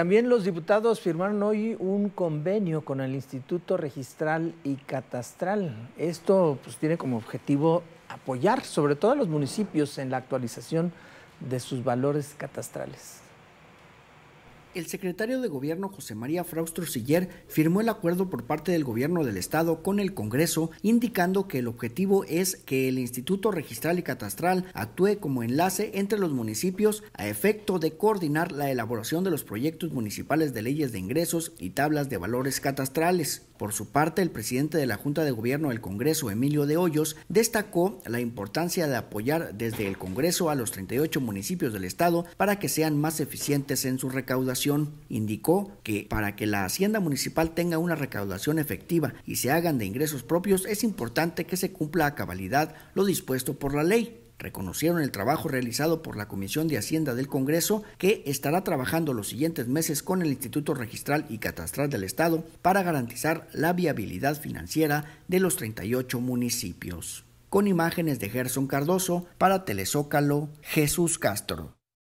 También los diputados firmaron hoy un convenio con el Instituto Registral y Catastral. Esto pues, tiene como objetivo apoyar sobre todo a los municipios en la actualización de sus valores catastrales. El secretario de Gobierno José María Fraustro Siller firmó el acuerdo por parte del Gobierno del Estado con el Congreso, indicando que el objetivo es que el Instituto Registral y Catastral actúe como enlace entre los municipios a efecto de coordinar la elaboración de los proyectos municipales de leyes de ingresos y tablas de valores catastrales. Por su parte, el presidente de la Junta de Gobierno del Congreso, Emilio de Hoyos, destacó la importancia de apoyar desde el Congreso a los 38 municipios del Estado para que sean más eficientes en su recaudación. Indicó que para que la Hacienda Municipal tenga una recaudación efectiva y se hagan de ingresos propios, es importante que se cumpla a cabalidad lo dispuesto por la ley reconocieron el trabajo realizado por la Comisión de Hacienda del Congreso, que estará trabajando los siguientes meses con el Instituto Registral y Catastral del Estado para garantizar la viabilidad financiera de los 38 municipios. Con imágenes de Gerson Cardoso para Telezócalo, Jesús Castro.